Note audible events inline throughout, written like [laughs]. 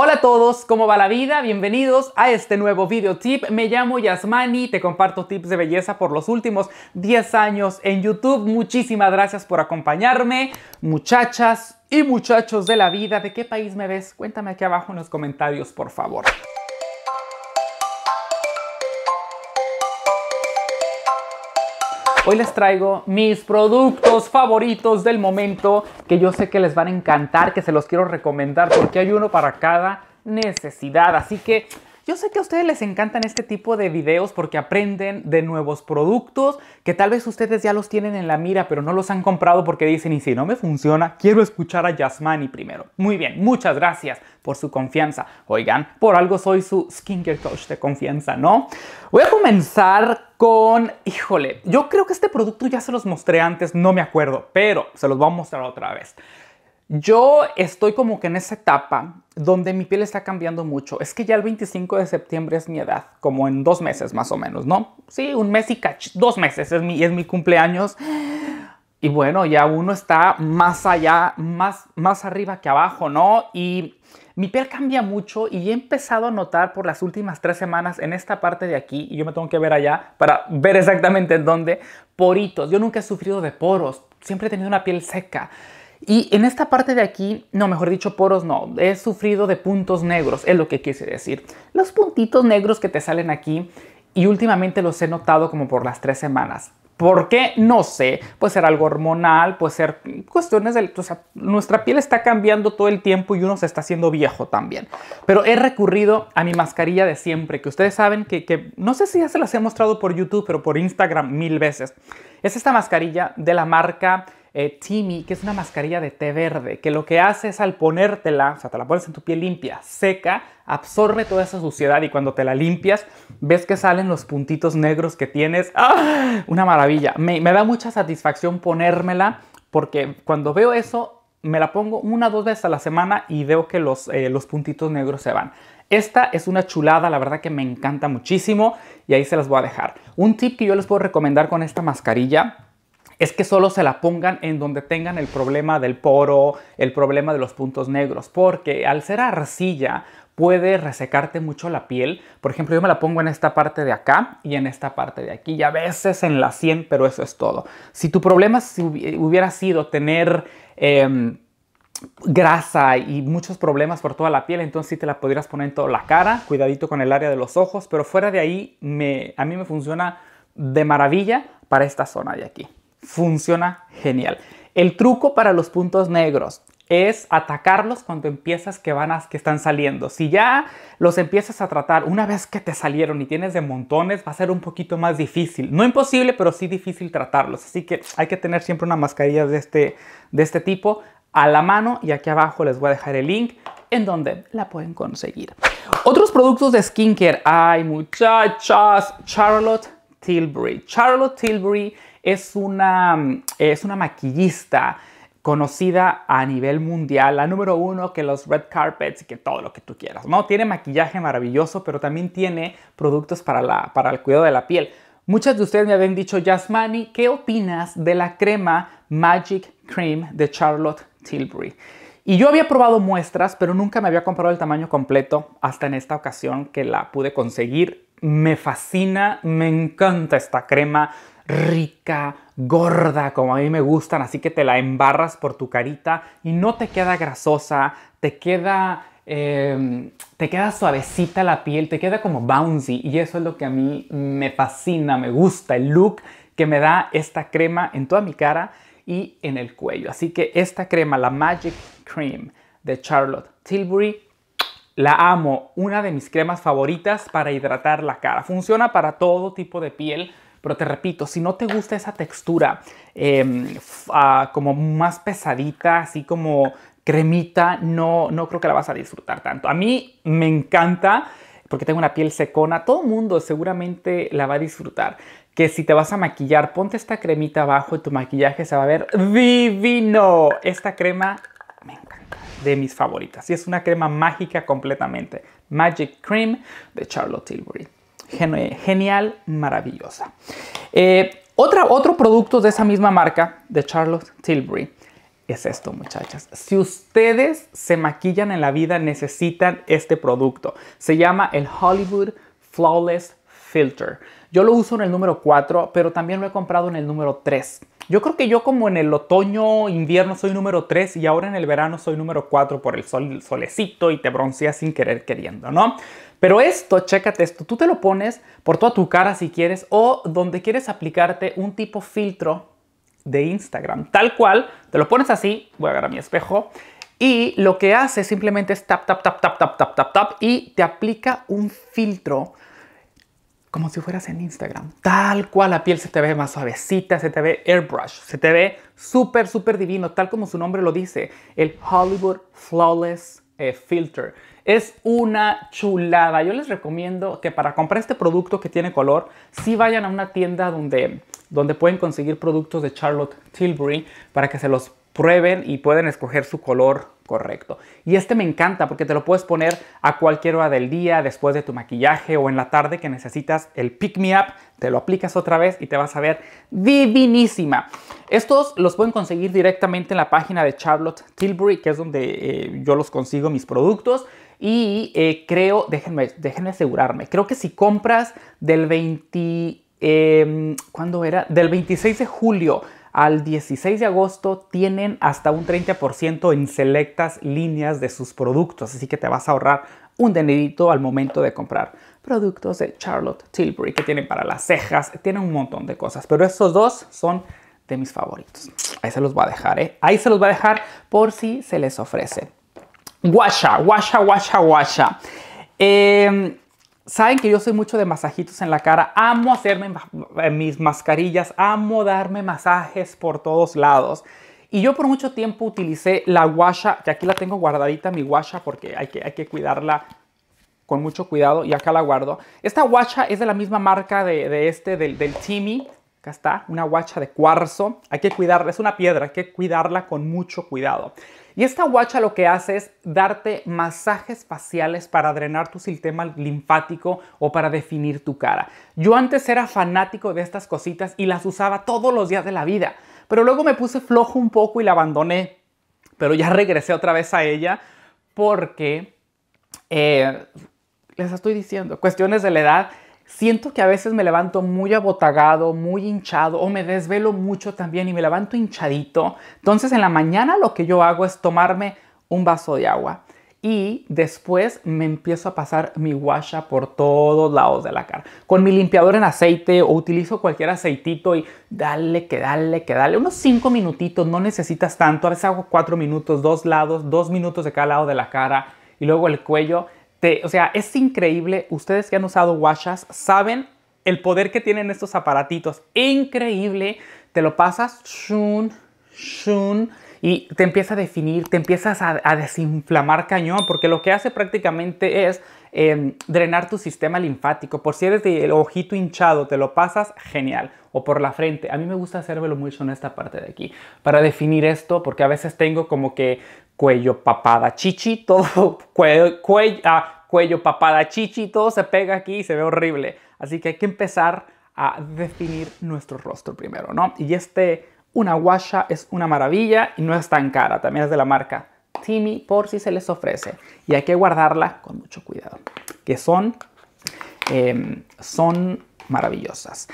Hola a todos, ¿cómo va la vida? Bienvenidos a este nuevo videotip. Me llamo Yasmani, te comparto tips de belleza por los últimos 10 años en YouTube. Muchísimas gracias por acompañarme. Muchachas y muchachos de la vida, ¿de qué país me ves? Cuéntame aquí abajo en los comentarios, por favor. Hoy les traigo mis productos favoritos del momento que yo sé que les van a encantar, que se los quiero recomendar porque hay uno para cada necesidad. Así que yo sé que a ustedes les encantan este tipo de videos porque aprenden de nuevos productos que tal vez ustedes ya los tienen en la mira, pero no los han comprado porque dicen, y si no me funciona, quiero escuchar a Yasmani primero. Muy bien, muchas gracias por su confianza. Oigan, por algo soy su skincare coach de confianza, ¿no? Voy a comenzar con, híjole, yo creo que este producto ya se los mostré antes, no me acuerdo, pero se los voy a mostrar otra vez. Yo estoy como que en esa etapa donde mi piel está cambiando mucho. Es que ya el 25 de septiembre es mi edad, como en dos meses más o menos, ¿no? Sí, un mes y cach, dos meses es mi, es mi cumpleaños. Y bueno, ya uno está más allá, más, más arriba que abajo, ¿no? Y mi piel cambia mucho y he empezado a notar por las últimas tres semanas en esta parte de aquí, y yo me tengo que ver allá para ver exactamente en dónde, poritos. Yo nunca he sufrido de poros, siempre he tenido una piel seca y en esta parte de aquí, no, mejor dicho, poros no, he sufrido de puntos negros, es lo que quise decir. Los puntitos negros que te salen aquí y últimamente los he notado como por las tres semanas. ¿Por qué? No sé. Puede ser algo hormonal, puede ser cuestiones de... O sea, nuestra piel está cambiando todo el tiempo y uno se está haciendo viejo también. Pero he recurrido a mi mascarilla de siempre, que ustedes saben que, que no sé si ya se las he mostrado por YouTube, pero por Instagram mil veces. Es esta mascarilla de la marca eh, que es una mascarilla de té verde, que lo que hace es al ponértela, o sea, te la pones en tu piel limpia, seca, absorbe toda esa suciedad y cuando te la limpias, ves que salen los puntitos negros que tienes. ¡Ah! Una maravilla. Me, da mucha satisfacción ponérmela porque cuando veo eso, me la pongo una o dos veces a la semana y veo que los, eh, los puntitos negros se van. Esta es una chulada, la verdad que me encanta muchísimo y ahí se las voy a dejar. Un tip que yo les puedo recomendar con esta mascarilla es que solo se la pongan en donde tengan el problema del poro, el problema de los puntos negros, porque al ser arcilla puede resecarte mucho la piel. Por ejemplo, yo me la pongo en esta parte de acá y en esta parte de aquí y a veces en la 100, pero eso es todo. Si tu problema hubiera sido tener... Em, grasa y muchos problemas por toda la piel, entonces sí te la podrías poner en toda la cara, cuidadito con el área de los ojos, pero fuera de ahí a mí me funciona de maravilla para esta zona de aquí funciona genial. El truco para los puntos negros es atacarlos cuando empiezas que van a, que están saliendo. Si ya los empiezas a tratar una vez que te salieron y tienes de montones, va a ser un poquito más difícil. No imposible, pero sí difícil tratarlos. Así que hay que tener siempre una mascarilla de este, de este tipo a la mano y aquí abajo les voy a dejar el link en donde la pueden conseguir. Otros productos de skincare. Ay, muchachas, Charlotte Tilbury. Charlotte Tilbury es una, es una maquillista conocida a nivel mundial, la número uno que los red carpets y que todo lo que tú quieras, ¿no? Tiene maquillaje maravilloso, pero también tiene productos para, la, para el cuidado de la piel. Muchas de ustedes me habían dicho, Yasmani, ¿qué opinas de la crema Magic Cream de Charlotte Tilbury? Y yo había probado muestras, pero nunca me había comprado el tamaño completo hasta en esta ocasión que la pude conseguir me fascina, me encanta esta crema rica, gorda, como a mí me gustan, así que te la embarras por tu carita y no te queda grasosa, te queda, em, te queda suavecita la piel, te queda como bouncy y eso es lo que a mí me fascina, me gusta, el look que me da esta crema en toda mi cara y en el cuello. Así que esta crema, la Magic Cream de Charlotte Tilbury, la amo, una de mis cremas favoritas para hidratar la cara. Funciona para todo tipo de piel, pero te repito, si no te gusta esa textura em, ah, como más pesadita, así como cremita, no, no creo que la vas a disfrutar tanto. A mí me encanta porque tengo una piel secona, todo mundo seguramente la va a disfrutar. Que si te vas a maquillar, ponte esta cremita abajo y tu maquillaje se va a ver divino. Esta crema de mis favoritas. Y es una crema mágica completamente. Magic Cream de Charlotte Tilbury. Genial, maravillosa. Eh, otra, otro producto de esa misma marca, de Charlotte Tilbury, es esto, muchachas. Si ustedes se maquillan en la vida, necesitan este producto. Se llama el Hollywood Flawless Filter. Yo lo uso en el número 4, pero también lo he comprado en el número 3. Yo creo que yo como en el otoño, invierno soy número 3 y ahora en el verano soy número 4 por el sol, el solecito y te bronceas sin querer queriendo, ¿no? Pero esto, chécate esto, tú te lo pones por toda tu cara si quieres o donde quieres aplicarte un tipo filtro de Instagram, tal cual, te lo pones así, voy a agarrar mi espejo y lo que hace simplemente es tap, tap, tap, tap, tap, tap, tap, tap y te aplica un filtro como si fueras en Instagram. Tal cual la piel se te ve más suavecita, se te ve airbrush, se te ve súper, súper divino, tal como su nombre lo dice, el Hollywood Flawless eh, Filter. Es una chulada. Yo les recomiendo que para comprar este producto que tiene color, sí vayan a una tienda donde, donde pueden conseguir productos de Charlotte Tilbury para que se los prueben y pueden escoger su color correcto. Y este me encanta porque te lo puedes poner a cualquier hora del día, después de tu maquillaje o en la tarde que necesitas el pick me up, te lo aplicas otra vez y te vas a ver divinísima. Estos los pueden conseguir directamente en la página de Charlotte Tilbury, que es donde eh, yo los consigo mis productos. Y eh, creo, déjenme, déjenme asegurarme, creo que si compras del 20... Em, era? Del 26 de julio al 16 de agosto tienen hasta un 30% en selectas líneas de sus productos, así que te vas a ahorrar un denedito al momento de comprar productos de Charlotte Tilbury que tienen para las cejas, tienen un montón de cosas, pero estos dos son de mis favoritos. Ahí se los va a dejar, ¿eh? Ahí se los va a dejar por si se les ofrece. Guasha, guasha, guasha, guasha. Eh, Saben que yo soy mucho de masajitos en la cara, amo hacerme eh, mis mascarillas, amo darme masajes por todos lados. Y yo por mucho tiempo utilicé la guacha que aquí la tengo guardadita, mi guacha porque hay que, hay que cuidarla con mucho cuidado y acá la guardo. Esta guacha es de la misma marca de, este, del, del Timmy. Acá está, una guacha de cuarzo. Hay que cuidarla, es una piedra, hay que cuidarla con mucho cuidado. Y esta guacha lo que hace es darte masajes faciales para drenar tu sistema linfático o para definir tu cara. Yo antes era fanático de estas cositas y las usaba todos los días de la vida, pero luego me puse flojo un poco y la abandoné. Pero ya [laughs] regresé otra vez a ella porque, eh, les estoy diciendo, cuestiones de la edad Siento que a veces me levanto muy abotagado, muy hinchado o me desvelo mucho también y me levanto hinchadito. Entonces en la mañana lo que yo hago es tomarme un vaso de agua y después me empiezo a pasar mi washa por todos lados de la cara. Con mi limpiador en aceite o utilizo cualquier aceitito y dale, que dale, que dale. Unos 5 minutitos, no necesitas tanto. A veces hago 4 minutos, dos lados, 2 minutos de cada lado de la cara y luego el cuello o sea, es increíble. Ustedes que han usado washas saben el poder que tienen estos aparatitos. Increíble. Te lo pasas, shun, shun, y te empieza a definir, te empiezas a desinflamar cañón, porque lo que hace prácticamente es Em, drenar tu sistema linfático. Por si eres el ojito hinchado, te lo pasas, genial. O por la frente. A mí me gusta hacérmelo mucho en esta parte de aquí. Para definir esto, porque a veces tengo como que cuello, papada, chichi, [laughs] todo ah, cuello, papada, chichi, todo se pega aquí y se ve horrible. Así que hay que empezar a definir nuestro rostro primero, ¿no? Y este, una guasha, es una maravilla y no es tan cara, también es de la marca Timmy por si se les ofrece. Y hay que guardarla con mucho cuidado, que son, em, son maravillosas.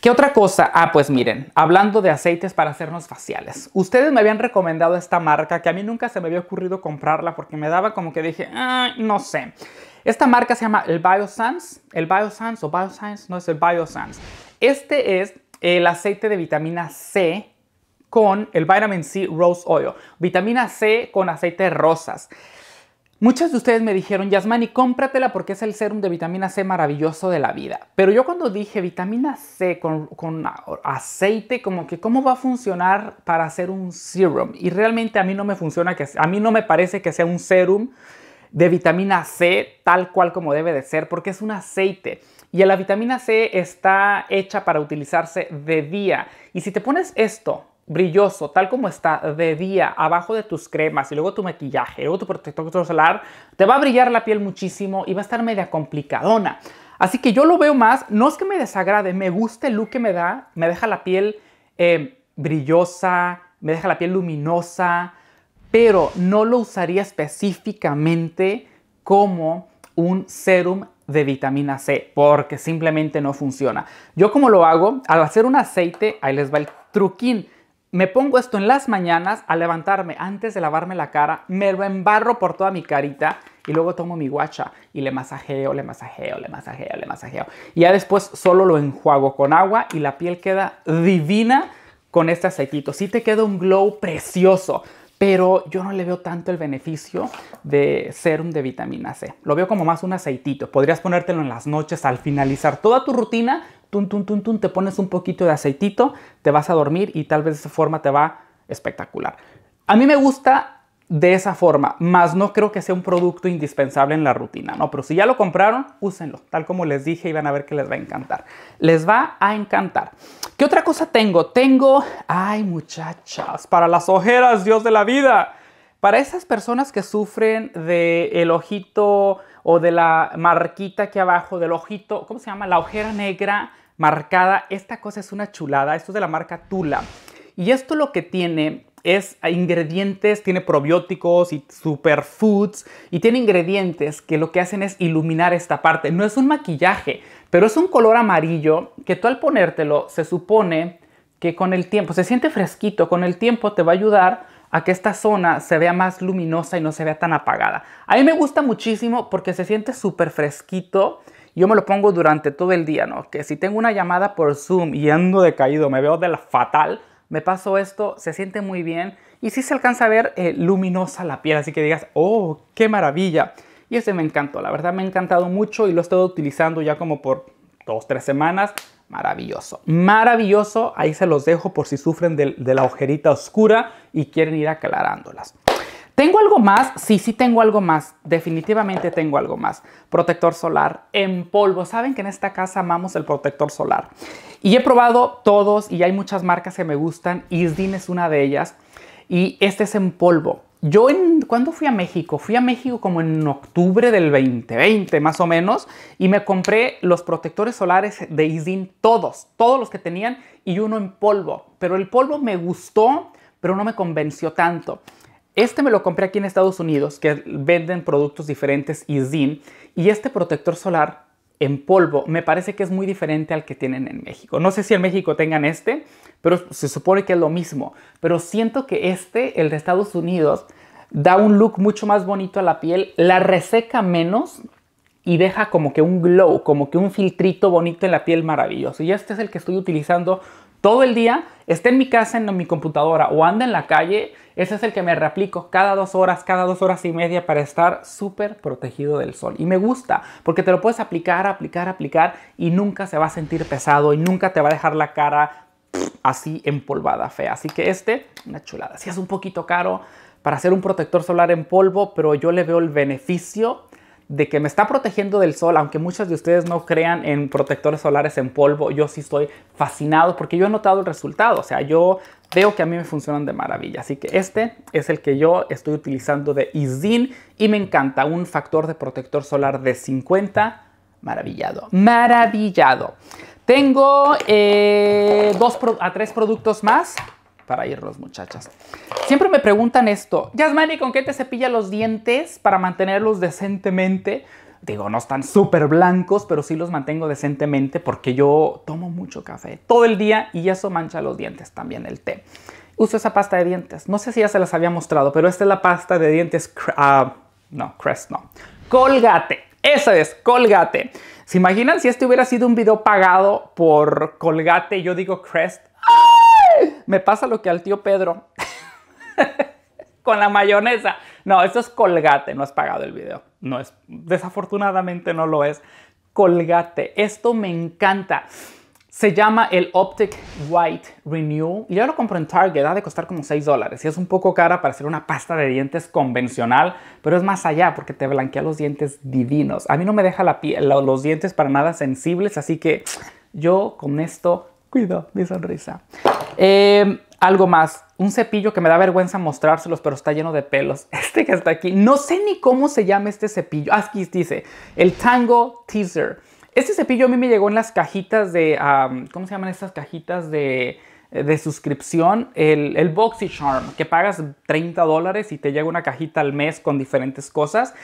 ¿Qué otra cosa? Ah, pues miren, hablando de aceites para hacernos faciales. Ustedes me habían recomendado esta marca que a mí nunca se me había ocurrido comprarla porque me daba como que dije, ah, no sé. Esta marca se llama el biosans el biosans o biosans no es el biosans Este es el aceite de vitamina C con el Vitamin C Rose Oil, vitamina C con aceite de rosas. Muchas de ustedes me dijeron, Yasmani, cómpratela porque es el serum de vitamina C maravilloso de la vida. Pero yo cuando dije vitamina C con, aceite, como que cómo va a funcionar para hacer un serum. Y realmente a mí no me funciona, que, a mí no me parece que sea un serum de vitamina C tal cual como debe de ser, porque es un aceite. Y la vitamina C está hecha para utilizarse de día. Y si te pones esto brilloso, tal como está de día, abajo de tus cremas y luego tu maquillaje, o tu protector solar, te va a brillar la piel muchísimo y va a estar media complicadona. Así que yo lo veo más, no es que me desagrade, me gusta el look que me da, me deja la piel eh, brillosa, me deja la piel luminosa, pero no lo usaría específicamente como un serum de vitamina C, porque simplemente no funciona. Yo como lo hago, al hacer un aceite, ahí les va el truquín. Me pongo esto en las mañanas a levantarme antes de lavarme la cara, me lo embarro por toda mi carita y luego tomo mi guacha y le masajeo, le masajeo, le masajeo, le masajeo. Y ya después solo lo enjuago con agua y la piel queda divina con este aceitito. Sí te queda un glow precioso, pero yo no le veo tanto el beneficio de serum de vitamina C. Lo veo como más un aceitito. Podrías ponértelo en las noches al finalizar toda tu rutina tun, tun, tun, te pones un poquito de aceitito, te vas a dormir y tal vez de esa forma te va espectacular. A mí me gusta de esa forma, más no creo que sea un producto indispensable en la rutina, ¿no? Pero si ya lo compraron, úsenlo, tal como les dije y van a ver que les va a encantar. Les va a encantar. ¿Qué otra cosa tengo? Tengo, ay muchachas, para las ojeras, Dios de la vida. Para esas personas que sufren de ojito o de la marquita aquí abajo del ojito, ¿cómo se llama? La ojera negra marcada. Esta cosa es una chulada, esto es de la marca Tula. Y esto lo que tiene es ingredientes, tiene probióticos y superfoods y tiene ingredientes que lo que hacen es iluminar esta parte. No es un maquillaje, pero es un color amarillo que tú al ponértelo se supone que con el tiempo, se siente fresquito, con el tiempo te va a ayudar a que esta zona se vea más luminosa y no se vea tan apagada. A mí me gusta muchísimo porque se siente súper fresquito yo me lo pongo durante todo el día, ¿no? Que si tengo una llamada por Zoom y ando decaído, me veo de fatal, me paso esto, se siente muy bien y sí se alcanza a ver eh, luminosa la piel, así que digas, oh, qué maravilla. Y ese me encantó, la verdad me ha encantado mucho y lo he estado utilizando ya como por dos, tres semanas. Maravilloso, maravilloso. Ahí se los dejo por si sufren de la ojerita oscura y quieren ir aclarándolas. ¿Tengo algo más? Sí, sí tengo algo más. Definitivamente tengo algo más. Protector solar en polvo. Saben que en esta casa amamos el protector solar. Y he probado todos y hay muchas marcas que me gustan. Isdin es una de ellas. Y este es en polvo. Yo en, cuando fui a México? Fui a México como en octubre del 2020 más o menos y me compré los protectores solares de Isdin, todos, todos los que tenían y uno en polvo. Pero el polvo me gustó, pero no me convenció tanto. Este me lo compré aquí en Estados Unidos, que venden productos diferentes y Zin. Y este protector solar en polvo me parece que es muy diferente al que tienen en México. No sé si en México tengan este, pero se supone que es lo mismo. Pero siento que este, el de Estados Unidos, da un look mucho más bonito a la piel, la reseca menos y deja como que un glow, como que un filtrito bonito en la piel maravilloso. Y este es el que estoy utilizando todo el día, esté en mi casa, en mi computadora o anda en la calle, ese es el que me reaplico cada dos horas, cada dos horas y media para estar súper protegido del sol. Y me gusta porque te lo puedes aplicar, aplicar, aplicar y nunca se va a sentir pesado y nunca te va a dejar la cara así empolvada fea. Así que este, una chulada. Si sí es un poquito caro para hacer un protector solar en polvo, pero yo le veo el beneficio de que me está protegiendo del sol, aunque muchos de ustedes no crean en protectores solares en polvo, yo sí estoy fascinado porque yo he notado el resultado, o sea, yo veo que a mí me funcionan de maravilla, así que este es el que yo estoy utilizando de Isdin y me encanta, un factor de protector solar de 50, maravillado, maravillado. Tengo eh, dos a tres productos más para irnos, muchachas. Siempre me preguntan esto, Yasmani, ¿con qué te cepilla los dientes para mantenerlos decentemente? Digo, no están súper blancos, pero sí los mantengo decentemente porque yo tomo mucho café todo el día y eso mancha los dientes también el té. Uso esa pasta de dientes. No sé si ya se las había mostrado, pero esta es la pasta de dientes... Ah, no, Crest no. Colgate. Esa es, Colgate. ¿Se imaginan si este hubiera sido un video pagado por Colgate? Yo digo Crest me pasa lo que al tío Pedro [laughs] con la mayonesa. No, esto es colgate, no has pagado el video. No es, desafortunadamente no lo es. Colgate, esto me encanta. Se llama el Optic White Renew. Y yo lo compro en Target, ha de costar como 6 dólares. Y es un poco cara para hacer una pasta de dientes convencional, pero es más allá porque te blanquea los dientes divinos. A mí no me deja la los dientes para nada sensibles, así que yo con esto cuido mi sonrisa. Em, algo más. Un cepillo que me da vergüenza mostrárselos, pero está lleno de pelos. [laughs] Este que está aquí. No sé ni cómo se llama este cepillo. Ah, aquí dice el Tango Teaser. Este cepillo a mí me llegó en las cajitas de. ¿Cómo se llaman estas cajitas de.? suscripción, el, el Charm, que pagas 30 dólares y te llega una cajita al mes con diferentes cosas.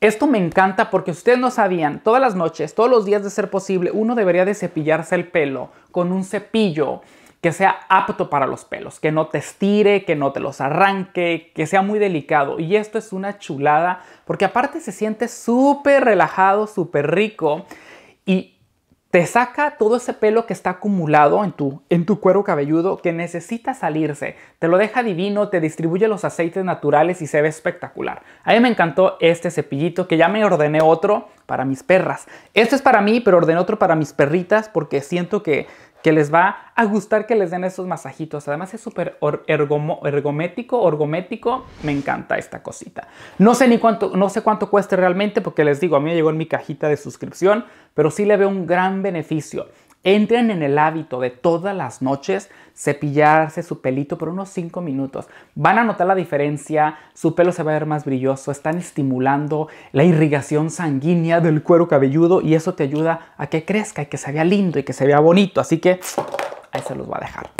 Esto me encanta porque ustedes no sabían, todas las noches, todos los días de ser posible, uno debería de cepillarse el pelo con un cepillo que sea apto para los pelos, que no te estire, que no te los arranque, que sea muy delicado. Y esto es una chulada porque aparte se siente súper relajado, súper rico y te saca todo ese pelo que está acumulado en tu, en tu cuero cabelludo que necesita salirse. Te lo deja divino, te distribuye los aceites naturales y se ve espectacular. A mí me encantó este cepillito que ya me ordené otro para mis perras. Esto es para mí, pero ordené otro para mis perritas porque siento que que les va a gustar que les den esos masajitos. Además es súper ergomético, ergomético, Me encanta esta cosita. No sé ni cuánto, no sé cuánto cueste realmente porque les digo, a mí me llegó en mi cajita de suscripción, pero sí le veo un gran beneficio. Entren en el hábito de todas las noches cepillarse su pelito por unos 5 minutos. Van a notar la diferencia, su pelo se va a ver más brilloso, están estimulando la irrigación sanguínea del cuero cabelludo y eso te ayuda a que crezca y que se vea lindo y que se vea bonito. Así que ahí se los va a dejar.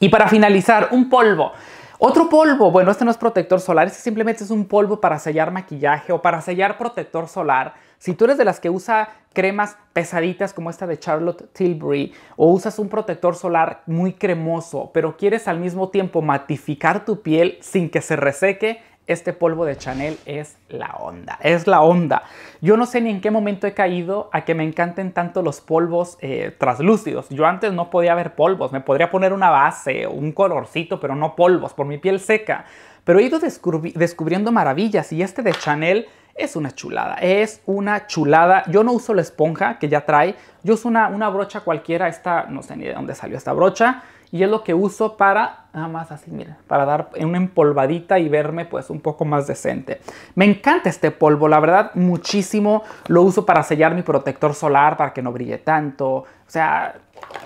Y para finalizar, un polvo. Otro polvo, bueno, este no es protector solar, este simplemente es un polvo para sellar maquillaje o para sellar protector solar si tú eres de las que usa cremas pesaditas como esta de Charlotte Tilbury o usas un protector solar muy cremoso, pero quieres al mismo tiempo matificar tu piel sin que se reseque, este polvo de Chanel es la onda, es la onda. Yo no sé ni en qué momento he caído a que me encanten tanto los polvos eh, translúcidos. Yo antes no podía ver polvos, me podría poner una base, un colorcito, pero no polvos, por mi piel seca. Pero he ido descubriendo maravillas y este de Chanel es una chulada, es una chulada. Yo no uso la esponja que ya trae, yo uso una, una brocha cualquiera, esta, no sé ni de dónde salió esta brocha y es lo que uso para nada más así, miren, para dar una empolvadita y verme pues un poco más decente. Me encanta este polvo, la verdad, muchísimo. Lo uso para sellar mi protector solar para que no brille tanto. O sea,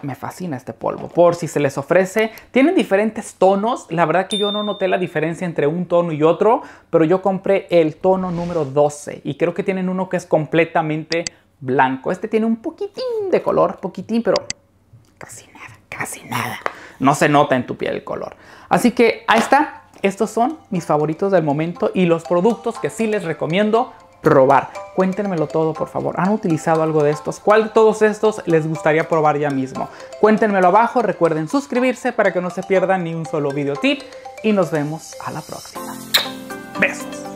me fascina este polvo. Por si se les ofrece, tienen diferentes tonos. La verdad que yo no noté la diferencia entre un tono y otro, pero yo compré el tono número 12 y creo que tienen uno que es completamente blanco. Este tiene un poquitín de color, poquitín, pero casi nada, casi nada no se nota en tu piel el color. Así que ahí está. Estos son mis favoritos del momento y los productos que sí les recomiendo probar. Cuéntenmelo todo, por favor. ¿Han utilizado algo de estos? ¿Cuál de todos estos les gustaría probar ya mismo? Cuéntenmelo abajo. Recuerden suscribirse para que no se pierdan ni un solo videotip. Y nos vemos a la próxima. Besos.